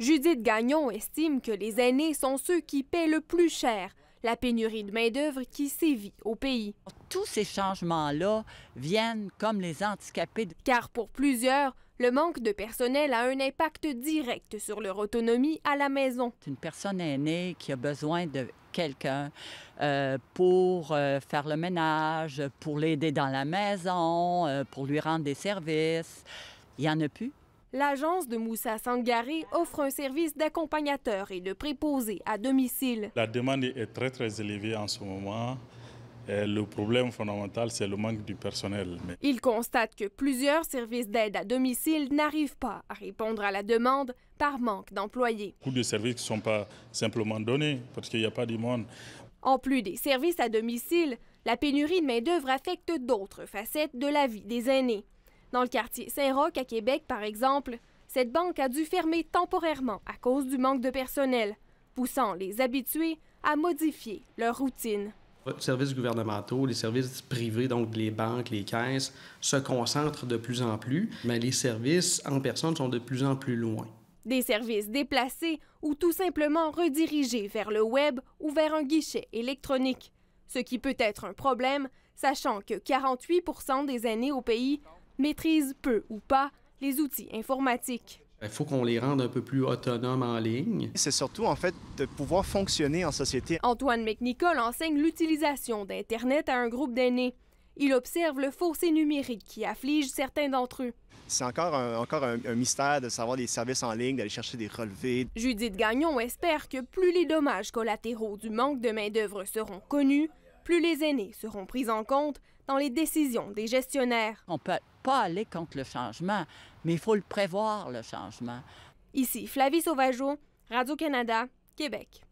Judith Gagnon estime que les aînés sont ceux qui paient le plus cher la pénurie de main-d'œuvre qui sévit au pays. Tous ces changements-là viennent comme les handicapés. Car pour plusieurs, le manque de personnel a un impact direct sur leur autonomie à la maison. Une personne aînée qui a besoin de quelqu'un euh, pour euh, faire le ménage, pour l'aider dans la maison, euh, pour lui rendre des services, il n'y en a plus. L'agence de Moussa Sangaré offre un service d'accompagnateur et de préposé à domicile. La demande est très très élevée en ce moment. le problème fondamental, c'est le manque du personnel. Il constate que plusieurs services d'aide à domicile n'arrivent pas à répondre à la demande par manque d'employés. Beaucoup de services ne sont pas simplement donnés parce qu'il n'y a pas de monde. En plus des services à domicile, la pénurie de main-d'œuvre affecte d'autres facettes de la vie des aînés. Dans le quartier Saint-Roch à Québec, par exemple, cette banque a dû fermer temporairement à cause du manque de personnel, poussant les habitués à modifier leur routine. Les services gouvernementaux, les services privés, donc les banques, les caisses, se concentrent de plus en plus, mais les services en personne sont de plus en plus loin. Des services déplacés ou tout simplement redirigés vers le web ou vers un guichet électronique, ce qui peut être un problème, sachant que 48 des aînés au pays maîtrisent peu ou pas les outils informatiques. Il faut qu'on les rende un peu plus autonomes en ligne. C'est surtout, en fait, de pouvoir fonctionner en société. Antoine McNicol enseigne l'utilisation d'Internet à un groupe d'aînés. Il observe le fossé numérique qui afflige certains d'entre eux. C'est encore, un, encore un, mystère de savoir des services en ligne, d'aller chercher des relevés. Judith Gagnon espère que plus les dommages collatéraux du manque de main-d'œuvre seront connus, plus les aînés seront pris en compte dans les décisions des gestionnaires. On ne peut pas aller contre le changement, mais il faut le prévoir, le changement. Ici, Flavie Sauvageau, Radio-Canada, Québec.